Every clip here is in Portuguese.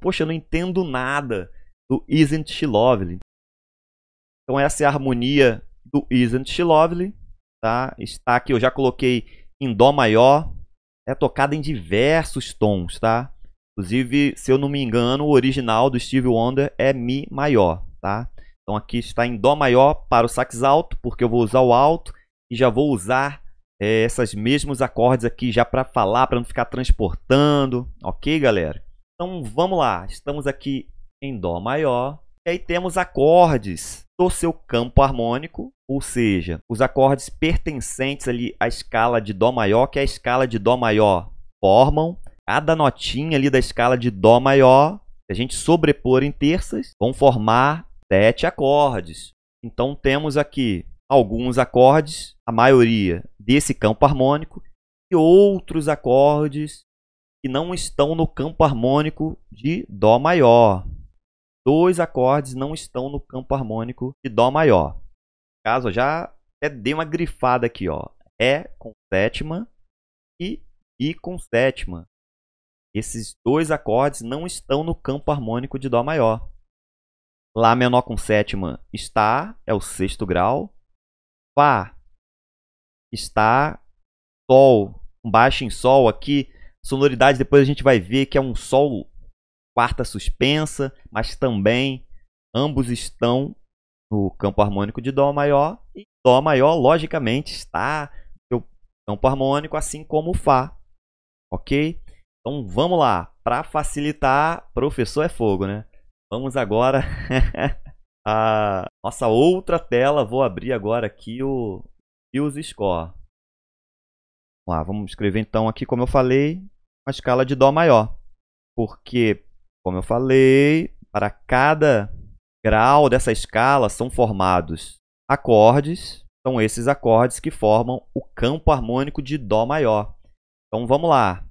poxa, eu não entendo nada do Isn't She Lovely. Então essa é a harmonia do Isn't She Lovely, tá? Está aqui, eu já coloquei em dó maior, é tocada em diversos tons, tá? Inclusive, se eu não me engano, o original do Steve Wonder é mi maior, tá? Então aqui está em dó maior para o sax alto, porque eu vou usar o alto e já vou usar é, eh, esses mesmos acordes aqui já para falar, para não ficar transportando, ok, galera? Então vamos lá, estamos aqui em Dó maior. E aí temos acordes do seu campo harmônico, ou seja, os acordes pertencentes ali à escala de Dó maior, que é a escala de Dó maior, formam cada notinha ali da escala de Dó maior, se a gente sobrepor em terças, vão formar sete acordes. Então temos aqui alguns acordes, a maioria desse campo harmônico, e outros acordes que não estão no campo harmônico de Dó maior. Dois acordes não estão no campo harmônico de Dó maior. No caso, já até dei uma grifada aqui, ó. Ré com sétima e Mi com sétima. Esses dois acordes não estão no campo harmônico de Dó maior. Lá menor com sétima está, é o sexto grau. Fá está, Sol, baixo em Sol aqui Sonoridade, depois a gente vai ver que é um solo quarta suspensa, mas também ambos estão no campo harmônico de Dó maior. E Dó maior, logicamente, está no campo harmônico, assim como o Fá. Ok? Então vamos lá. Para facilitar, professor é fogo, né? Vamos agora a nossa outra tela. Vou abrir agora aqui o Fuse Score. Vamos lá, vamos escrever então aqui, como eu falei, uma escala de Dó maior. Porque, como eu falei, para cada grau dessa escala são formados acordes. São esses acordes que formam o campo harmônico de Dó maior. Então vamos lá.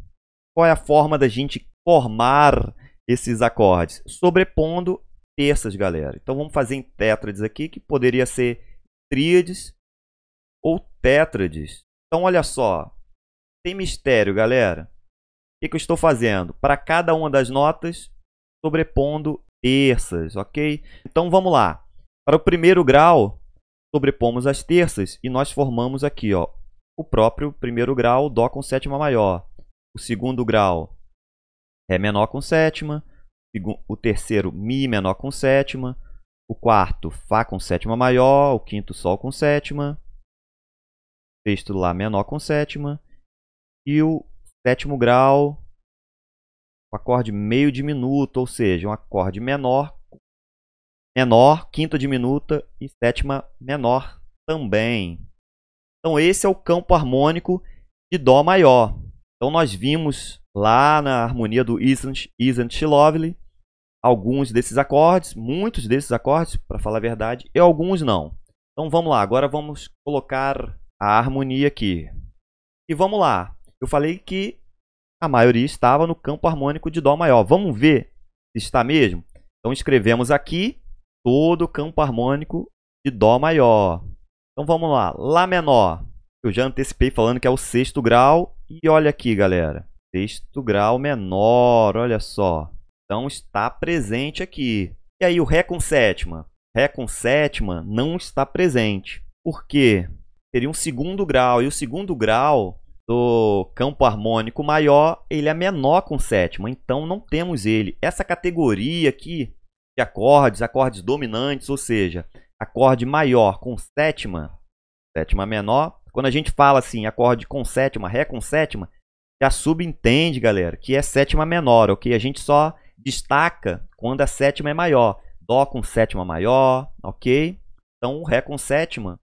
Qual é a forma da gente formar esses acordes? Sobrepondo terças, galera. Então vamos fazer em tétrades aqui, que poderia ser tríades ou tétrades. Então olha só, tem mistério, galera. O que, que eu estou fazendo? Para cada uma das notas, sobrepondo terças, ok? Então vamos lá. Para o primeiro grau, sobrepomos as terças e nós formamos aqui, ó, o próprio primeiro grau Dó com sétima maior. O segundo grau, Ré menor com sétima. O terceiro, Mi menor com sétima. O quarto, Fá com sétima maior. O quinto, Sol com sétima. O sexto, Lá menor com sétima e o sétimo grau, o acorde meio diminuto, ou seja, um acorde menor, menor, quinta diminuta e sétima menor também. Então esse é o campo harmônico de dó maior. Então nós vimos lá na harmonia do Isn't, Isn't She Lovely alguns desses acordes, muitos desses acordes, para falar a verdade, e alguns não. Então vamos lá, agora vamos colocar a harmonia aqui. E vamos lá eu falei que a maioria estava no campo harmônico de Dó maior. Vamos ver se está mesmo? Então escrevemos aqui todo o campo harmônico de Dó maior. Então vamos lá, Lá menor. Eu já antecipei falando que é o sexto grau. E olha aqui, galera. Sexto grau menor, olha só. Então está presente aqui. E aí o Ré com sétima? Ré com sétima não está presente. Por quê? Teria um segundo grau. E o segundo grau do campo harmônico maior, ele é menor com sétima, então não temos ele. Essa categoria aqui de acordes, acordes dominantes, ou seja, acorde maior com sétima, sétima menor. Quando a gente fala assim, acorde com sétima, ré com sétima, já subentende, galera, que é sétima menor, ok? A gente só destaca quando a sétima é maior. Dó com sétima maior, ok? Então, Ré com sétima,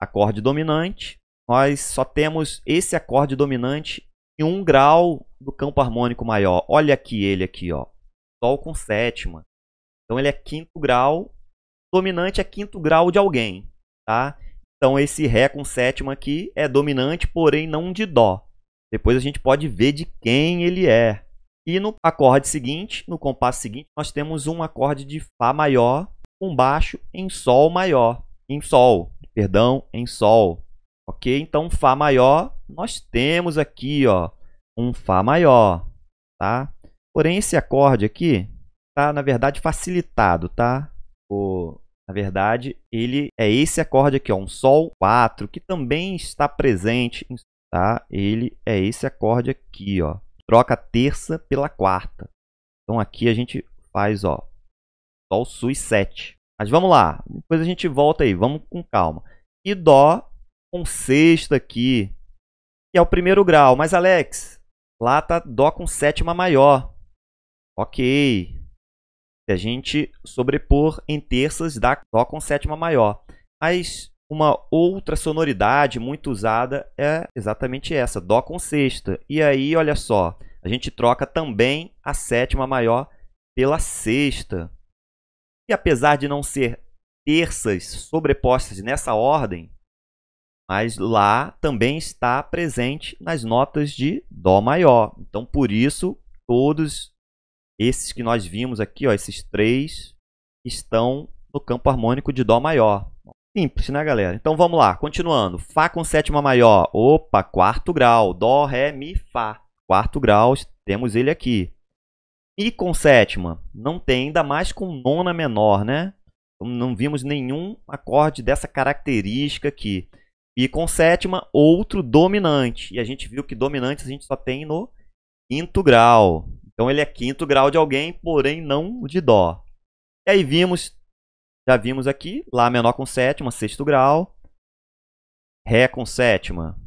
acorde dominante nós só temos esse acorde dominante em um grau do campo harmônico maior. Olha aqui ele aqui, ó. Sol com sétima. Então ele é quinto grau. Dominante é quinto grau de alguém, tá? Então esse ré com sétima aqui é dominante, porém não de dó. Depois a gente pode ver de quem ele é. E no acorde seguinte, no compasso seguinte, nós temos um acorde de fá maior, um baixo em sol maior, em sol, perdão, em sol. Ok? Então, Fá maior, nós temos aqui ó, um Fá maior. Tá? Porém, esse acorde aqui tá na verdade, facilitado. Tá? O, na verdade, ele é esse acorde aqui, ó, um Sol 4, que também está presente. tá? Ele é esse acorde aqui. Ó, troca a terça pela quarta. Então, aqui a gente faz ó, Sol, e 7. Mas vamos lá, depois a gente volta aí, vamos com calma. E Dó um sexta aqui, que é o primeiro grau. Mas, Alex, lá tá Dó com sétima maior. Ok. Se a gente sobrepor em terças, dá Dó com sétima maior. Mas uma outra sonoridade muito usada é exatamente essa, Dó com sexta. E aí, olha só, a gente troca também a sétima maior pela sexta. E apesar de não ser terças sobrepostas nessa ordem, mas lá também está presente nas notas de Dó maior. Então, por isso, todos esses que nós vimos aqui, ó, esses três, estão no campo harmônico de Dó maior. Simples, né, galera? Então, vamos lá, continuando. Fá com sétima maior, opa, quarto grau, Dó, Ré, Mi, Fá. Quarto grau, temos ele aqui. Mi com sétima, não tem, ainda mais com nona menor, né? Não vimos nenhum acorde dessa característica aqui. E com sétima, outro dominante. E a gente viu que dominantes a gente só tem no quinto grau. Então ele é quinto grau de alguém, porém não de dó. E aí vimos, já vimos aqui, Lá menor com sétima, sexto grau. Ré com sétima.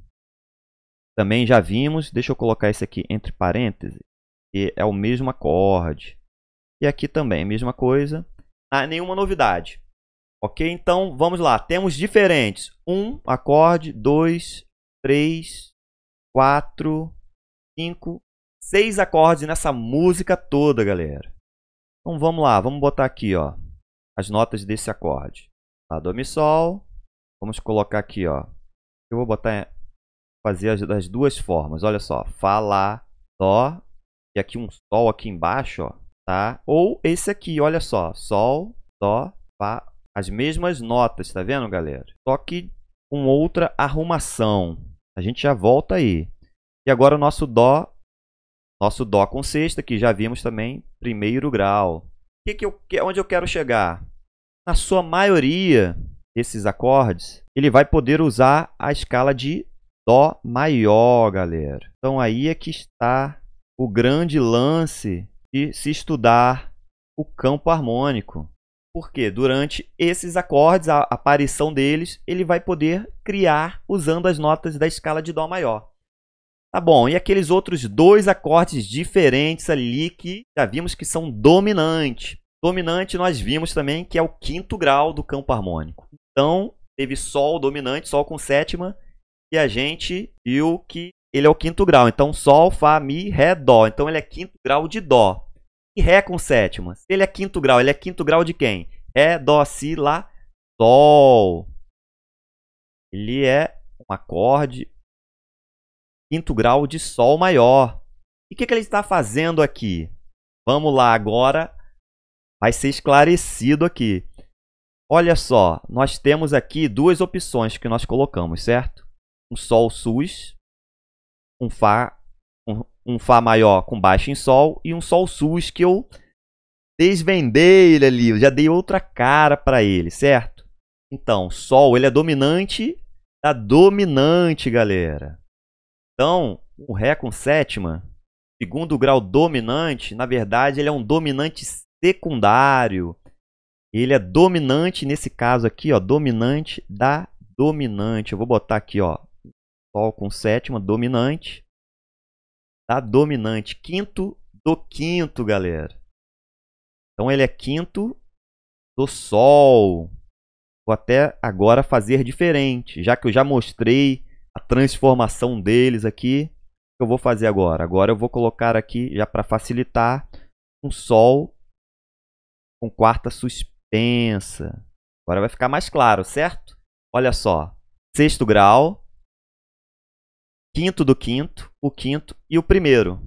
Também já vimos, deixa eu colocar isso aqui entre parênteses, que é o mesmo acorde. E aqui também, mesma coisa. Ah, nenhuma novidade. Ok? Então, vamos lá. Temos diferentes. Um acorde, dois, três, quatro, cinco, seis acordes nessa música toda, galera. Então, vamos lá. Vamos botar aqui, ó, as notas desse acorde. Lá, do mi sol. Vamos colocar aqui, ó. Eu vou botar fazer as, das duas formas. Olha só, fá lá, dó e aqui um sol aqui embaixo, ó, tá? Ou esse aqui, olha só, sol, dó, fá, as mesmas notas, tá vendo, galera? Só que com outra arrumação. A gente já volta aí. E agora o nosso Dó, nosso Dó com sexta, que já vimos também, primeiro grau. Que que eu, onde eu quero chegar? Na sua maioria desses acordes, ele vai poder usar a escala de Dó maior, galera. Então aí é que está o grande lance de se estudar o campo harmônico. Porque durante esses acordes, a aparição deles, ele vai poder criar usando as notas da escala de Dó maior. Tá bom, e aqueles outros dois acordes diferentes ali que já vimos que são dominantes. Dominante nós vimos também que é o quinto grau do campo harmônico. Então, teve Sol dominante, Sol com sétima, e a gente viu que ele é o quinto grau. Então, Sol, Fá, Mi, Ré, Dó. Então, ele é quinto grau de Dó e Ré com sétima. Se ele é quinto grau, ele é quinto grau de quem? Ré, Dó, Si, Lá, Sol. Ele é um acorde quinto grau de Sol maior. E o que, que ele está fazendo aqui? Vamos lá agora, vai ser esclarecido aqui. Olha só, nós temos aqui duas opções que nós colocamos, certo? Um Sol sus, um Fá um Fá maior com baixo em Sol e um Sol Sus que eu desvendei ele ali, eu já dei outra cara para ele, certo? Então, Sol ele é dominante da tá dominante, galera. Então, o Ré com sétima, segundo grau dominante, na verdade ele é um dominante secundário. Ele é dominante nesse caso aqui, ó, dominante da dominante. Eu vou botar aqui, ó, Sol com sétima, dominante tá? Dominante, quinto do quinto, galera. Então ele é quinto do Sol. Vou até agora fazer diferente, já que eu já mostrei a transformação deles aqui. O que eu vou fazer agora? Agora eu vou colocar aqui, já para facilitar, um Sol com quarta suspensa. Agora vai ficar mais claro, certo? Olha só, sexto grau, quinto do quinto, o quinto e o primeiro.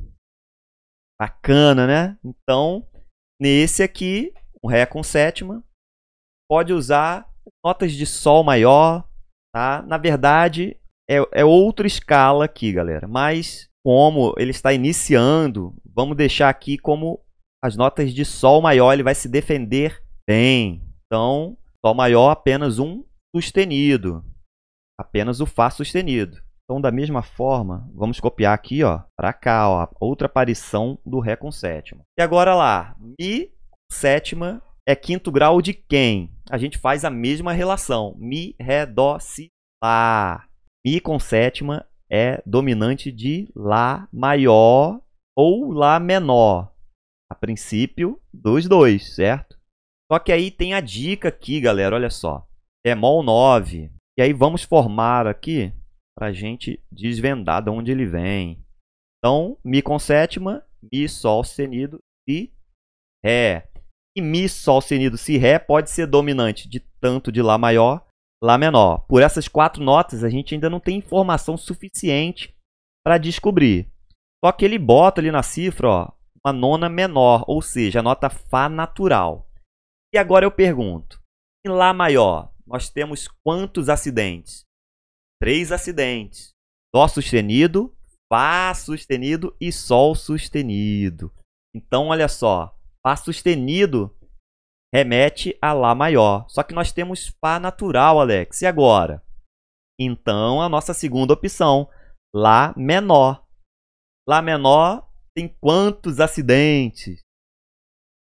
Bacana, né? Então, nesse aqui, um Ré com sétima, pode usar notas de Sol maior, tá? Na verdade, é, é outra escala aqui, galera. Mas, como ele está iniciando, vamos deixar aqui como as notas de Sol maior, ele vai se defender bem. Então, Sol maior apenas um sustenido, apenas o Fá sustenido. Então, da mesma forma, vamos copiar aqui, ó, para cá, ó, outra aparição do Ré com sétima. E agora lá, Mi sétima é quinto grau de quem? A gente faz a mesma relação. Mi, Ré, Dó, Si, Lá. Mi com sétima é dominante de Lá maior ou Lá menor. A princípio, dos dois, certo? Só que aí tem a dica aqui, galera, olha só. É Mol 9. E aí vamos formar aqui para a gente desvendar de onde ele vem. Então, Mi com sétima, Mi, Sol sustenido, Si, Ré. E Mi, Sol sustenido, Si, Ré pode ser dominante de tanto de Lá maior, Lá menor. Por essas quatro notas, a gente ainda não tem informação suficiente para descobrir. Só que ele bota ali na cifra ó, uma nona menor, ou seja, a nota Fá natural. E agora eu pergunto, em Lá maior, nós temos quantos acidentes? Três acidentes. Dó sustenido, Fá sustenido e Sol sustenido. Então, olha só. Fá sustenido remete a Lá maior. Só que nós temos Fá natural, Alex. E agora? Então, a nossa segunda opção, Lá menor. Lá menor tem quantos acidentes?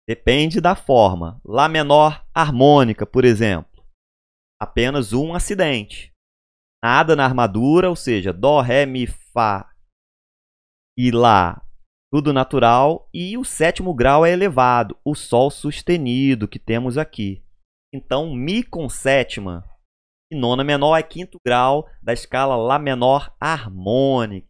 Depende da forma. Lá menor harmônica, por exemplo. Apenas um acidente nada na armadura, ou seja, dó, ré, mi, fá e lá, tudo natural. E o sétimo grau é elevado, o sol sustenido que temos aqui. Então, mi com sétima e nona menor é quinto grau da escala lá menor harmônica.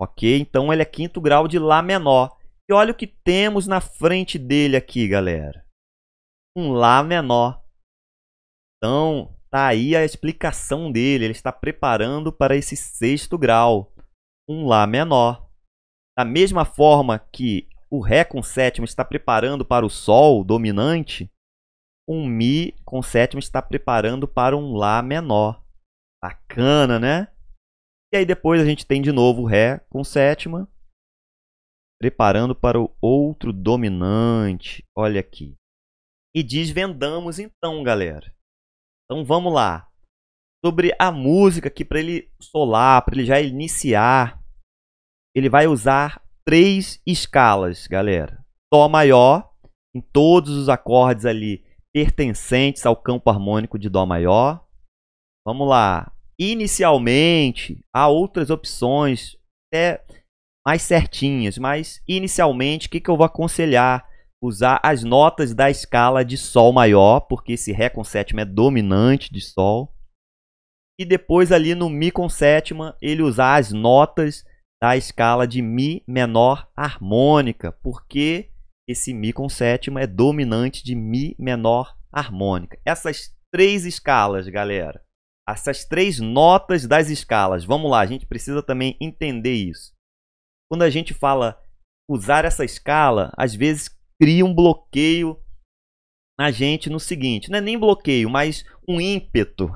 Ok? Então, ele é quinto grau de lá menor. E olha o que temos na frente dele aqui, galera. Um lá menor. Então, Tá aí a explicação dele. Ele está preparando para esse sexto grau, um Lá menor. Da mesma forma que o Ré com sétima está preparando para o Sol dominante, um Mi com sétima está preparando para um Lá menor. Bacana, né? E aí depois a gente tem de novo o Ré com sétima, preparando para o outro dominante. Olha aqui. E desvendamos então, galera então vamos lá. Sobre a música aqui, para ele solar, para ele já iniciar, ele vai usar três escalas, galera. Dó maior, em todos os acordes ali pertencentes ao campo harmônico de Dó maior. Vamos lá. Inicialmente, há outras opções até mais certinhas, mas inicialmente, o que, que eu vou aconselhar usar as notas da escala de Sol maior, porque esse Ré com sétima é dominante de Sol. E depois ali no Mi com sétima, ele usar as notas da escala de Mi menor harmônica, porque esse Mi com sétima é dominante de Mi menor harmônica. Essas três escalas, galera, essas três notas das escalas, vamos lá, a gente precisa também entender isso. Quando a gente fala usar essa escala, às vezes cria um bloqueio na gente no seguinte, não é nem bloqueio, mas um ímpeto.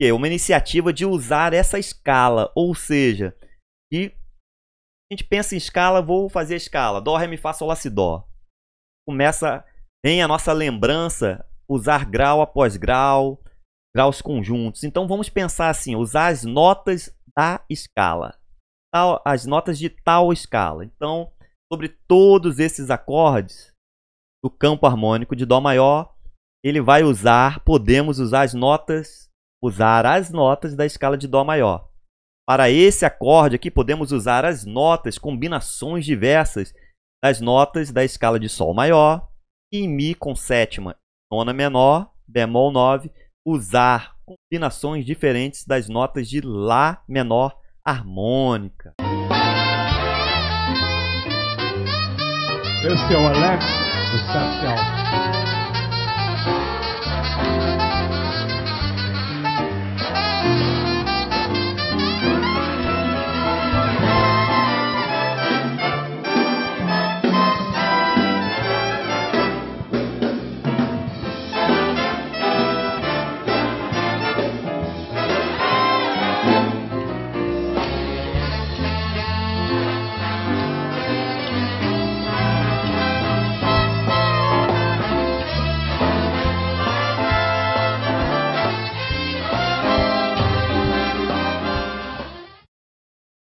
É uma iniciativa de usar essa escala, ou seja, e a gente pensa em escala, vou fazer a escala, dó, ré, mi, fá, sol, lá, si, dó. Começa, vem a nossa lembrança usar grau após grau, graus conjuntos. Então vamos pensar assim, usar as notas da escala, as notas de tal escala. Então, sobre todos esses acordes do campo harmônico de Dó maior, ele vai usar, podemos usar as notas, usar as notas da escala de Dó maior. Para esse acorde aqui, podemos usar as notas, combinações diversas das notas da escala de Sol maior e Mi com sétima, nona menor, bemol 9, usar combinações diferentes das notas de Lá menor harmônica. Este é o Alex do Sapsal.